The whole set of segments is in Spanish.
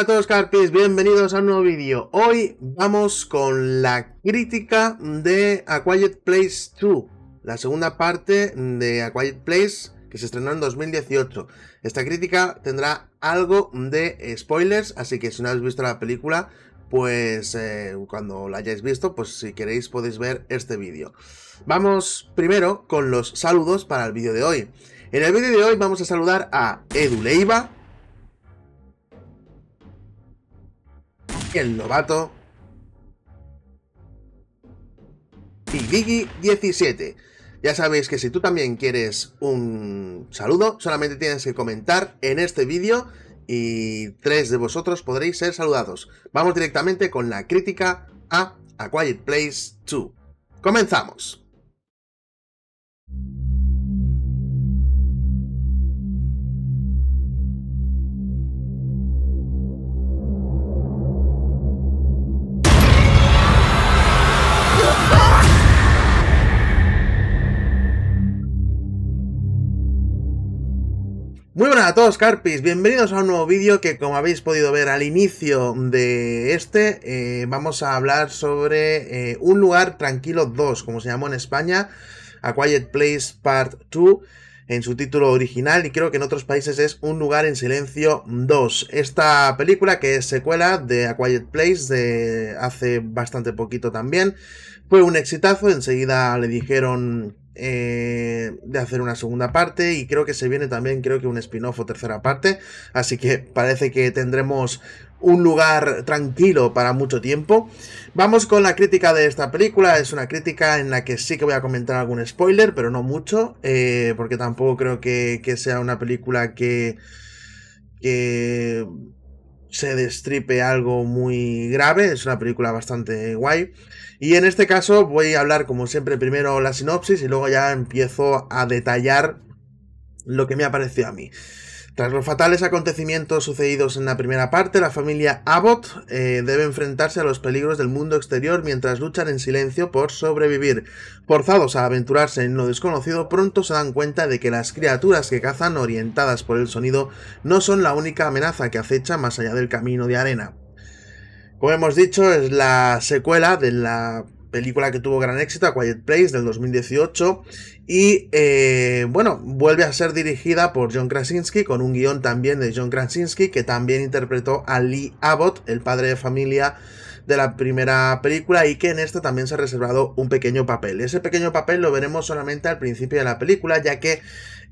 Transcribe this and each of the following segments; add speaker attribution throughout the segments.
Speaker 1: a todos Carpis, bienvenidos a un nuevo vídeo. Hoy vamos con la crítica de A Quiet Place 2, la segunda parte de A Quiet Place que se estrenó en 2018. Esta crítica tendrá algo de spoilers, así que si no habéis visto la película, pues eh, cuando la hayáis visto, pues si queréis podéis ver este vídeo. Vamos primero con los saludos para el vídeo de hoy. En el vídeo de hoy vamos a saludar a Edu Leiva, el novato. Y 17. Ya sabéis que si tú también quieres un saludo, solamente tienes que comentar en este vídeo y tres de vosotros podréis ser saludados. Vamos directamente con la crítica a A Quiet Place 2. ¡Comenzamos! a todos Carpis, bienvenidos a un nuevo vídeo que como habéis podido ver al inicio de este eh, vamos a hablar sobre eh, Un lugar tranquilo 2, como se llamó en España A Quiet Place Part 2 en su título original y creo que en otros países es Un lugar en silencio 2. Esta película que es secuela de A Quiet Place de hace bastante poquito también fue un exitazo, enseguida le dijeron eh, de hacer una segunda parte y creo que se viene también, creo que un spin-off o tercera parte, así que parece que tendremos un lugar tranquilo para mucho tiempo. Vamos con la crítica de esta película, es una crítica en la que sí que voy a comentar algún spoiler, pero no mucho, eh, porque tampoco creo que, que sea una película que... que se destripe algo muy grave. Es una película bastante guay. Y en este caso voy a hablar, como siempre, primero la sinopsis y luego ya empiezo a detallar lo que me ha parecido a mí. Tras los fatales acontecimientos sucedidos en la primera parte, la familia Abbott eh, debe enfrentarse a los peligros del mundo exterior mientras luchan en silencio por sobrevivir. Forzados a aventurarse en lo desconocido, pronto se dan cuenta de que las criaturas que cazan, orientadas por el sonido, no son la única amenaza que acecha más allá del camino de arena. Como hemos dicho, es la secuela de la película que tuvo gran éxito, A Quiet Place del 2018, y eh, bueno, vuelve a ser dirigida por John Krasinski, con un guión también de John Krasinski, que también interpretó a Lee Abbott, el padre de familia de la primera película y que en esta también se ha reservado un pequeño papel. Ese pequeño papel lo veremos solamente al principio de la película, ya que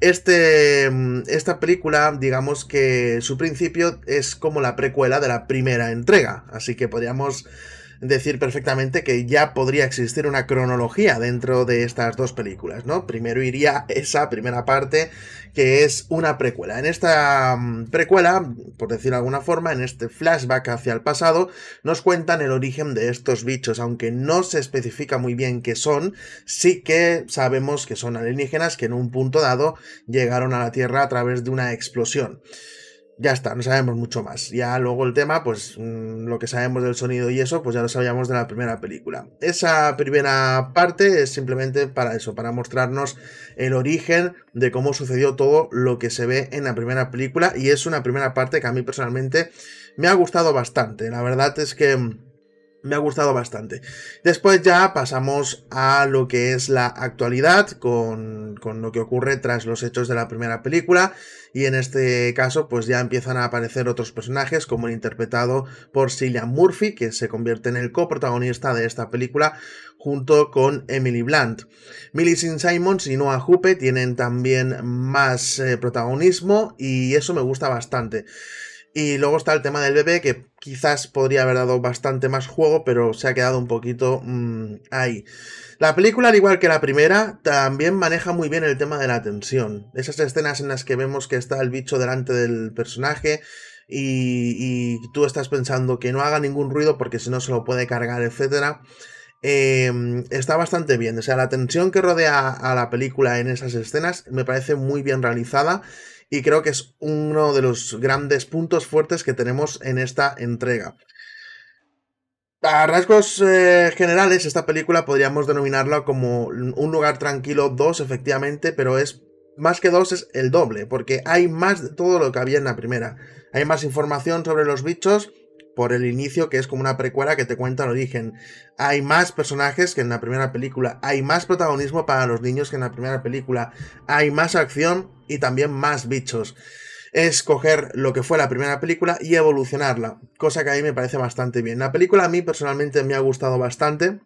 Speaker 1: este, mm, esta película, digamos que su principio es como la precuela de la primera entrega, así que podríamos decir perfectamente que ya podría existir una cronología dentro de estas dos películas, ¿no? Primero iría esa primera parte que es una precuela. En esta mm, precuela, por decir de alguna forma, en este flashback hacia el pasado, nos cuentan el origen de estos bichos, aunque no se especifica muy bien qué son, sí que sabemos que son alienígenas que en un punto dado llegaron a la Tierra a través de una explosión ya está, no sabemos mucho más. Ya luego el tema, pues mm, lo que sabemos del sonido y eso, pues ya lo sabíamos de la primera película. Esa primera parte es simplemente para eso, para mostrarnos el origen de cómo sucedió todo lo que se ve en la primera película y es una primera parte que a mí personalmente me ha gustado bastante. La verdad es que mm, me ha gustado bastante. Después ya pasamos a lo que es la actualidad, con, lo que ocurre tras los hechos de la primera película, y en este caso pues ya empiezan a aparecer otros personajes, como el interpretado por Cillian Murphy, que se convierte en el coprotagonista de esta película, junto con Emily Blunt. Millicent Simons y Noah Jupe tienen también más eh, protagonismo, y eso me gusta bastante. Y luego está el tema del bebé, que quizás podría haber dado bastante más juego, pero se ha quedado un poquito mm, ahí. La película, al igual que la primera, también maneja muy bien el tema de la tensión. Esas escenas en las que vemos que está el bicho delante del personaje y, tú estás pensando que no haga ningún ruido porque si no se lo puede cargar, etc. Em, está bastante bien. O sea, la tensión que rodea a la película en esas escenas me parece muy bien realizada y creo que es uno de los grandes puntos fuertes que tenemos en esta entrega. A rasgos eh, generales, esta película podríamos denominarla como Un lugar tranquilo 2, efectivamente, pero es más que 2 es el doble, porque hay más de todo lo que había en la primera. Hay más información sobre los bichos, por el inicio, que es como una precuela que te cuenta el origen. Hay más personajes que en la primera película, hay más protagonismo para los niños que en la primera película, hay más acción y también más bichos. Es coger lo que fue la primera película y evolucionarla, cosa que a mí me parece bastante bien. La película a mí personalmente me ha gustado bastante.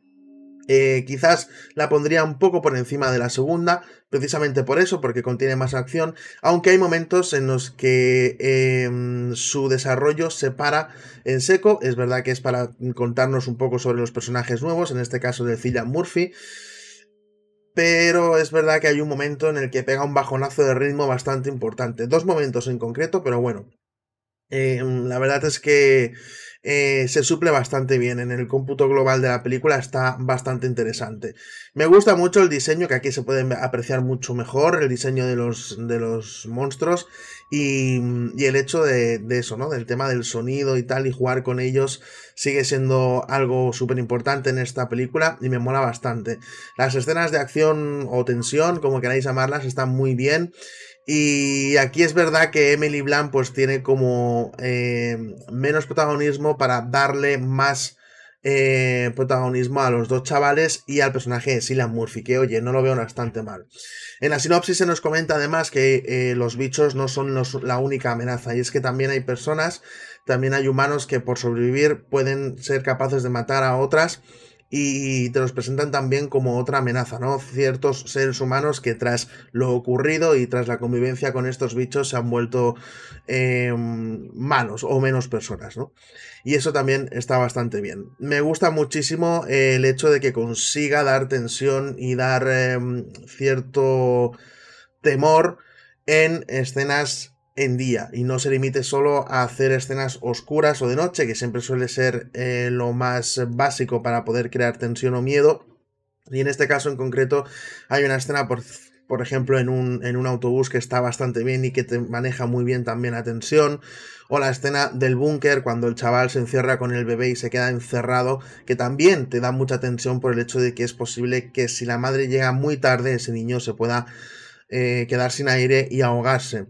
Speaker 1: Eh, quizás la pondría un poco por encima de la segunda, precisamente por eso, porque contiene más acción, aunque hay momentos en los que em, su desarrollo se para en seco, es verdad que es para contarnos un poco sobre los personajes nuevos, en este caso de Cillian Murphy, pero es verdad que hay un momento en el que pega un bajonazo de ritmo bastante importante, dos momentos en concreto, pero bueno, em, la verdad es que eh, se suple bastante bien. En el cómputo global de la película está bastante interesante. Me gusta mucho el diseño, que aquí se puede apreciar mucho mejor, el diseño de los, de los monstruos y, el hecho de, eso, ¿no? Del tema del sonido y tal, y jugar con ellos sigue siendo algo súper importante en esta película y me mola bastante. Las escenas de acción o tensión, como queráis llamarlas, están muy bien. Y aquí es verdad que Emily Blunt pues tiene como eh, menos protagonismo para darle más eh, protagonismo a los dos chavales y al personaje de Silas Murphy, que oye, no lo veo bastante mal. En la sinopsis se nos comenta además que eh, los bichos no son la única amenaza, y es que también hay personas, también hay humanos que por sobrevivir pueden ser capaces de matar a otras y te los presentan también como otra amenaza, ¿no? Ciertos seres humanos que tras lo ocurrido y tras la convivencia con estos bichos se han vuelto em, malos o menos personas, ¿no? Y eso también está bastante bien. Me gusta muchísimo el hecho de que consiga dar tensión y dar em, cierto temor en escenas en día y no se limite solo a hacer escenas oscuras o de noche, que siempre suele ser eh, lo más básico para poder crear tensión o miedo. Y en este caso en concreto hay una escena, por, por ejemplo, en un, en un autobús que está bastante bien y que te maneja muy bien también la tensión. O la escena del búnker cuando el chaval se encierra con el bebé y se queda encerrado, que también te da mucha tensión por el hecho de que es posible que si la madre llega muy tarde ese niño se pueda eh, quedar sin aire y ahogarse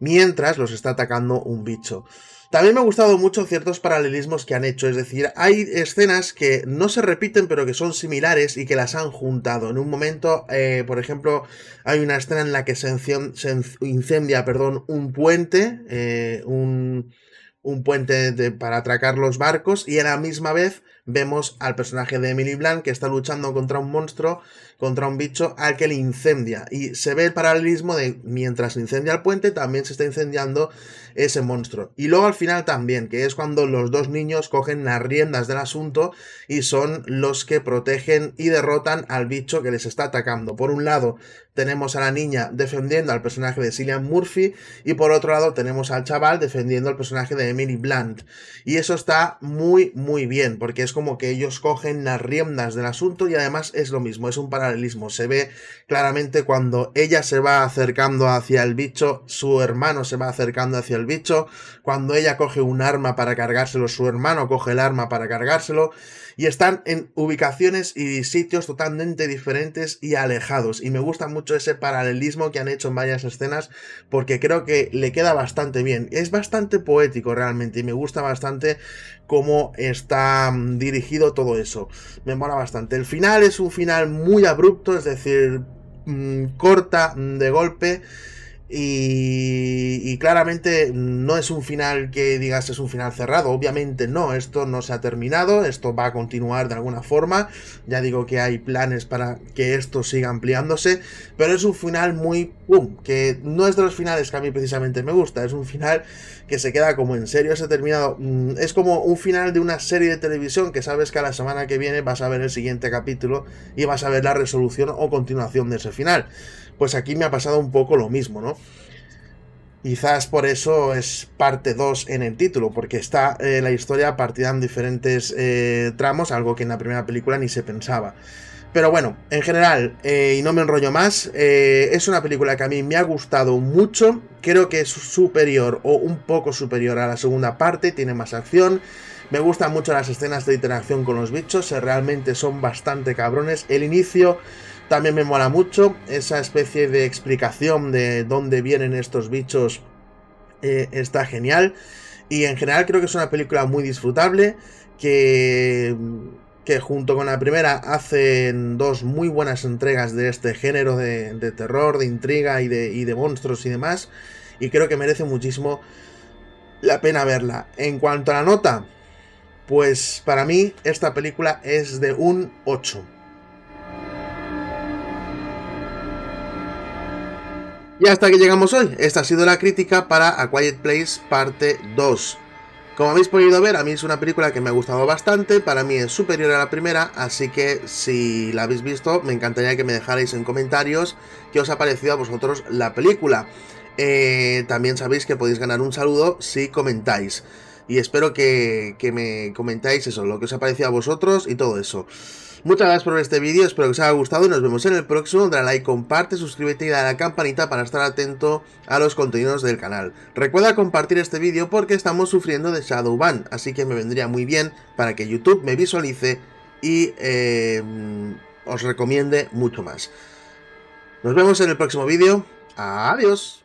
Speaker 1: mientras los está atacando un bicho. También me ha gustado mucho ciertos paralelismos que han hecho, es decir, hay escenas que no se repiten pero que son similares y que las han juntado. En un momento, eh, por ejemplo, hay una escena en la que se, incendia perdón, un puente, eh, un, puente para atracar los barcos y a la misma vez vemos al personaje de Emily Blunt que está luchando contra un monstruo, contra un bicho al que le incendia. Y se ve el paralelismo de mientras incendia el puente, también se está incendiando ese monstruo. Y luego al final también, que es cuando los dos niños cogen las riendas del asunto y son los que protegen y derrotan al bicho que les está atacando. Por un lado, tenemos a la niña defendiendo al personaje de Cillian Murphy y por otro lado tenemos al chaval defendiendo al personaje de Emily Blunt. Y eso está muy, muy bien, porque es como como que ellos cogen las riendas del asunto y además es lo mismo, es un paralelismo. Se ve claramente cuando ella se va acercando hacia el bicho, su hermano se va acercando hacia el bicho, cuando ella coge un arma para cargárselo, su hermano coge el arma para cargárselo, y están en ubicaciones y sitios totalmente diferentes y alejados. Y me gusta mucho ese paralelismo que han hecho en varias escenas porque creo que le queda bastante bien. Es bastante poético realmente y me gusta bastante cómo está mm, dirigido todo eso. Me mola bastante. El final es un final muy abrupto, es decir, mm, corta mm, de golpe y, claramente no es un final que digas es un final cerrado, obviamente no, esto no se ha terminado, esto va a continuar de alguna forma, ya digo que hay planes para que esto siga ampliándose, pero es un final muy pum, que no es de los finales que a mí precisamente me gusta, es un final que se queda como en serio, se ha terminado, mm, es como un final de una serie de televisión que sabes que a la semana que viene vas a ver el siguiente capítulo y vas a ver la resolución o continuación de ese final. Pues aquí me ha pasado un poco lo mismo, ¿no? Quizás por eso es parte 2 en el título, porque está eh, la historia partida en diferentes eh, tramos, algo que en la primera película ni se pensaba. Pero bueno, en general, eh, y no me enrollo más, es una película que a mí me ha gustado mucho, creo que es superior o un poco superior a la segunda parte, tiene más acción, me gustan mucho las escenas de interacción con los bichos, realmente son bastante cabrones, el inicio también me mola mucho esa especie de explicación de dónde vienen estos bichos. Eh, está genial. Y en general creo que es una película muy disfrutable. Que, que junto con la primera hacen dos muy buenas entregas de este género de, terror, de intriga y de, y de monstruos y demás. Y creo que merece muchísimo la pena verla. En cuanto a la nota, pues para mí esta película es de un 8. Y hasta que llegamos hoy, esta ha sido la crítica para A Quiet Place parte 2. Como habéis podido ver, a mí es una película que me ha gustado bastante, para mí es superior a la primera, así que si la habéis visto, me encantaría que me dejarais en comentarios qué os ha parecido a vosotros la película. Eh, también sabéis que podéis ganar un saludo si comentáis. Y espero que, que me comentáis eso, lo que os ha parecido a vosotros y todo eso. Muchas gracias por ver este vídeo, espero que os haya gustado y nos vemos en el próximo. Dale like, comparte, suscríbete y dale a la campanita para estar atento a los contenidos del canal. Recuerda compartir este vídeo porque estamos sufriendo de Shadowban, así que me vendría muy bien para que YouTube me visualice y eh, os recomiende mucho más. Nos vemos en el próximo vídeo. Adiós.